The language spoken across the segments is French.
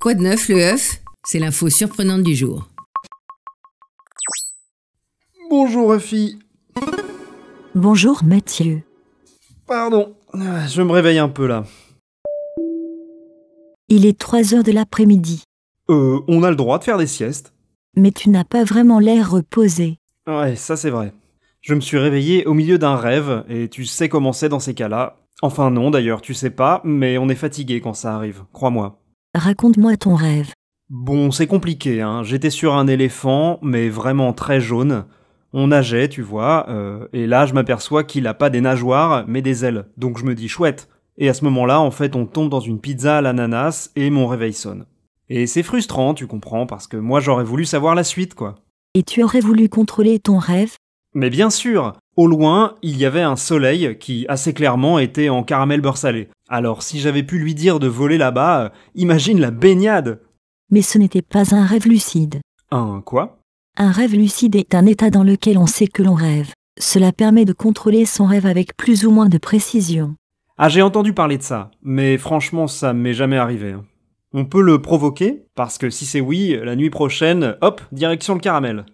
Quoi de neuf, le œuf C'est l'info surprenante du jour. Bonjour, Effie. Bonjour, Mathieu. Pardon, je me réveille un peu là. Il est 3 heures de l'après-midi. Euh, on a le droit de faire des siestes. Mais tu n'as pas vraiment l'air reposé. Ouais, ça c'est vrai. Je me suis réveillé au milieu d'un rêve, et tu sais comment c'est dans ces cas-là. Enfin non d'ailleurs, tu sais pas, mais on est fatigué quand ça arrive, crois-moi. Raconte-moi ton rêve. Bon, c'est compliqué, hein. J'étais sur un éléphant, mais vraiment très jaune. On nageait, tu vois, euh, et là je m'aperçois qu'il a pas des nageoires, mais des ailes. Donc je me dis chouette. Et à ce moment-là, en fait, on tombe dans une pizza à l'ananas et mon réveil sonne. Et c'est frustrant, tu comprends, parce que moi j'aurais voulu savoir la suite, quoi. Et tu aurais voulu contrôler ton rêve Mais bien sûr Au loin, il y avait un soleil qui, assez clairement, était en caramel beurre salé. Alors si j'avais pu lui dire de voler là-bas, euh, imagine la baignade Mais ce n'était pas un rêve lucide. Un quoi Un rêve lucide est un état dans lequel on sait que l'on rêve. Cela permet de contrôler son rêve avec plus ou moins de précision. Ah j'ai entendu parler de ça, mais franchement ça m'est jamais arrivé. Hein. On peut le provoquer, parce que si c'est oui, la nuit prochaine, hop, direction le caramel.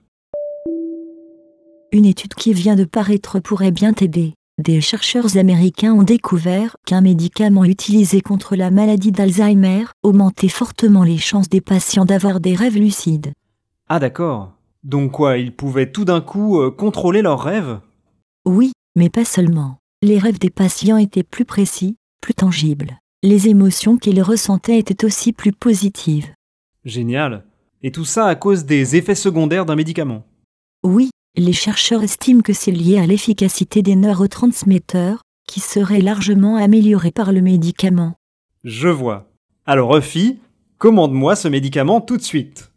Une étude qui vient de paraître pourrait bien t'aider des chercheurs américains ont découvert qu'un médicament utilisé contre la maladie d'Alzheimer augmentait fortement les chances des patients d'avoir des rêves lucides. Ah d'accord. Donc quoi, ils pouvaient tout d'un coup euh, contrôler leurs rêves Oui, mais pas seulement. Les rêves des patients étaient plus précis, plus tangibles. Les émotions qu'ils ressentaient étaient aussi plus positives. Génial. Et tout ça à cause des effets secondaires d'un médicament Oui, les chercheurs estiment que c'est lié à l'efficacité des neurotransmetteurs, qui serait largement améliorée par le médicament. Je vois. Alors, Ruffy, commande-moi ce médicament tout de suite.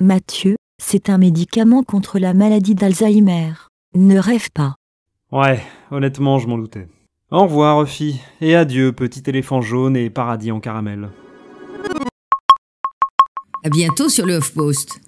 Mathieu, c'est un médicament contre la maladie d'Alzheimer. Ne rêve pas. Ouais, honnêtement, je m'en doutais. Au revoir, Ruffy, et adieu, petit éléphant jaune et paradis en caramel. À bientôt sur le HuffPost.